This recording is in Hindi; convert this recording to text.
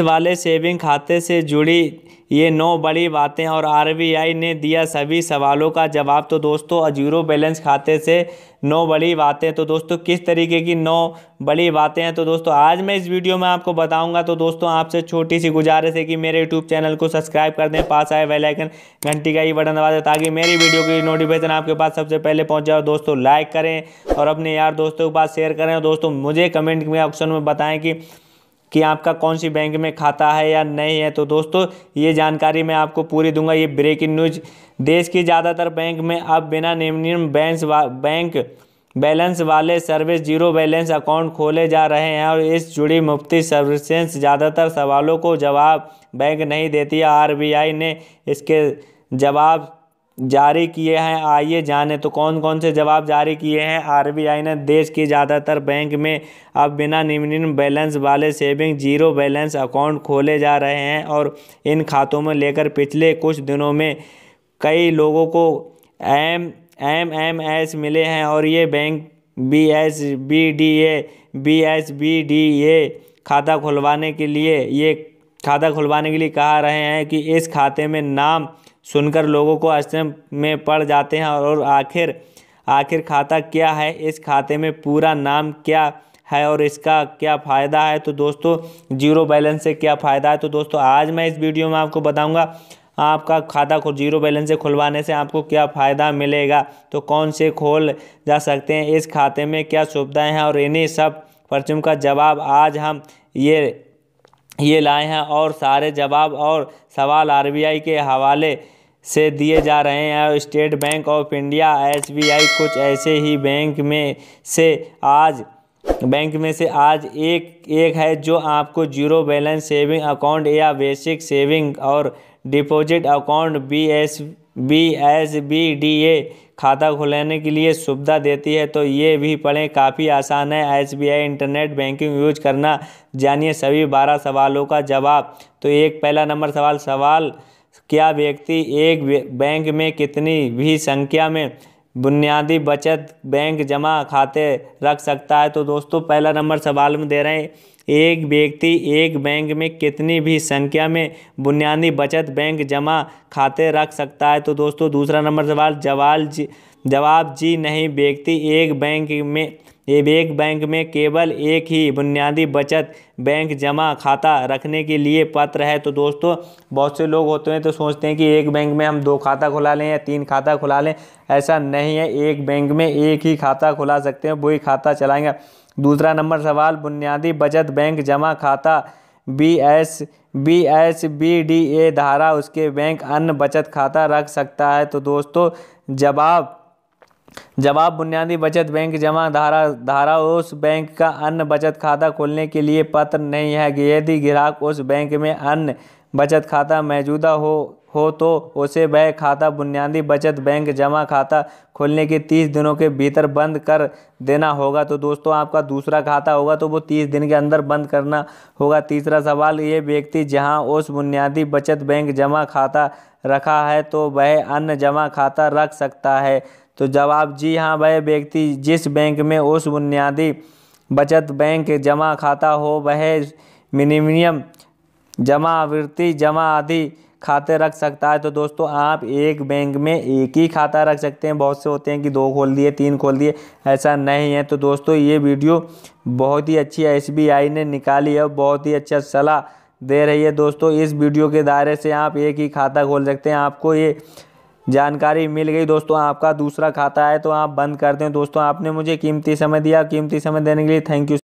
वाले सेविंग खाते से जुड़ी ये नौ बड़ी बातें और आरबीआई ने दिया सभी सवालों का जवाब तो दोस्तों जीरो बैलेंस खाते से नौ बड़ी बातें तो दोस्तों किस तरीके की नौ बड़ी बातें हैं तो दोस्तों आज मैं इस वीडियो में आपको बताऊंगा तो दोस्तों आपसे छोटी सी गुजारिश है कि मेरे यूट्यूब चैनल को सब्सक्राइब कर दें पास आए वेलाइकन घंटी का ही बटन दबा दें ताकि मेरी वीडियो की नोटिफिकेशन आपके पास सबसे पहले पहुँच जाए दोस्तों लाइक करें और अपने यार दोस्तों के पास शेयर करें दोस्तों मुझे कमेंट में ऑप्शन में बताएँ कि कि आपका कौन सी बैंक में खाता है या नहीं है तो दोस्तों ये जानकारी मैं आपको पूरी दूंगा ये ब्रेकिंग न्यूज देश की ज़्यादातर बैंक में अब बिना निम्नम बैंक बैंक बैलेंस वाले सर्विस जीरो बैलेंस अकाउंट खोले जा रहे हैं और इस जुड़ी मुफ्ती सर्विसेंस ज़्यादातर सवालों को जवाब बैंक नहीं देती आरबीआई ने इसके जवाब जारी किए हैं आइए जानें तो कौन कौन से जवाब जारी किए हैं आरबीआई ने देश के ज़्यादातर बैंक में अब बिना निम्न बैलेंस वाले सेविंग जीरो बैलेंस अकाउंट खोले जा रहे हैं और इन खातों में लेकर पिछले कुछ दिनों में कई लोगों को एम एम एम एस मिले हैं और ये bank B S B D A B S B D A खाता खुलवाने के लिए ये खाता खुलवाने के लिए कहा रहे हैं कि इस खाते में नाम सुनकर लोगों को आश्चर्य में पड़ जाते हैं और आखिर आखिर खाता क्या है इस खाते में पूरा नाम क्या है और इसका क्या फ़ायदा है तो दोस्तों जीरो बैलेंस से क्या फ़ायदा है तो दोस्तों आज मैं इस वीडियो में आपको बताऊंगा आपका खाता को जीरो बैलेंस से खुलवाने से आपको क्या फ़ायदा मिलेगा तो कौन से खोल जा सकते हैं इस खाते में क्या सुविधाएँ हैं और इन्हीं सब परचम का जवाब आज हम ये ये लाए हैं और सारे जवाब और सवाल आरबीआई के हवाले से दिए जा रहे हैं और State Bank of India SBI कुछ ऐसे ही बैंक में से आज बैंक में से आज एक एक है जो आपको जीरो बैलेंस सेविंग अकाउंट या बेसिक सेविंग और deposit account B S B S B D A खाता खुलाने के लिए सुविधा देती है तो ये भी पढ़ें काफ़ी आसान है S B I internet banking use करना जानिए सभी बारह सवालों का जवाब तो एक पहला नंबर सवाल सवाल क्या व्यक्ति एक बैंक में कितनी भी संख्या में बुनियादी बचत बैंक जमा खाते रख सकता है तो दोस्तों पहला नंबर सवाल में दे रहे हैं एक व्यक्ति एक बैंक में कितनी भी संख्या में बुनियादी बचत बैंक जमा खाते रख सकता है तो दोस्तों दूसरा नंबर सवाल जवाब जी जवाब जी नहीं व्यक्ति एक बैंक में एक बैंक में केवल एक ही बुनियादी बचत बैंक जमा खाता रखने के लिए पात्र है तो दोस्तों बहुत से लोग होते हैं तो सोचते हैं कि एक बैंक में हम दो खाता खुला लें या तीन खाता खुला लें ऐसा नहीं है एक बैंक में एक ही खाता खुला सकते हैं वही खाता चलाएंगे दूसरा नंबर सवाल बुनियादी बचत बैंक जमा खाता B S B S B D A धारा उसके बैंक अन्य बचत खाता रख सकता है तो दोस्तों जवाब जवाब बुनियादी बचत बैंक जमा धारा धारा उस बैंक का अन्य बचत खाता खोलने के लिए पत्र नहीं है यदि ग्राहक उस बैंक में अन्य बचत खाता मौजूदा हो हो तो उसे वह खाता बुनियादी बचत बैंक जमा खाता खोलने के तीस दिनों के भीतर बंद कर देना होगा तो दोस्तों आपका दूसरा खाता होगा तो वो तीस दिन के अंदर बंद करना होगा तीसरा सवाल ये व्यक्ति जहां उस बुनियादी बचत बैंक जमा खाता रखा है तो वह अन्य जमा खाता रख सकता है तो जवाब जी हाँ वह व्यक्ति जिस बैंक में उस बुनियादी बचत बैंक जमा खाता हो वह मिनिमियम जमा आवृत्ति जमा आदि खाते रख सकता है तो दोस्तों आप एक बैंक में एक ही खाता रख सकते हैं बहुत से होते हैं कि दो खोल दिए तीन खोल दिए ऐसा नहीं है तो दोस्तों ये वीडियो बहुत ही अच्छी एस ने निकाली है बहुत ही अच्छा सलाह दे रही है दोस्तों इस वीडियो के दायरे से आप एक ही खाता खोल सकते हैं आपको ये जानकारी मिल गई दोस्तों आपका दूसरा खाता है तो आप बंद कर दें दोस्तों आपने मुझे कीमती समय दिया कीमती समय देने के लिए थैंक यू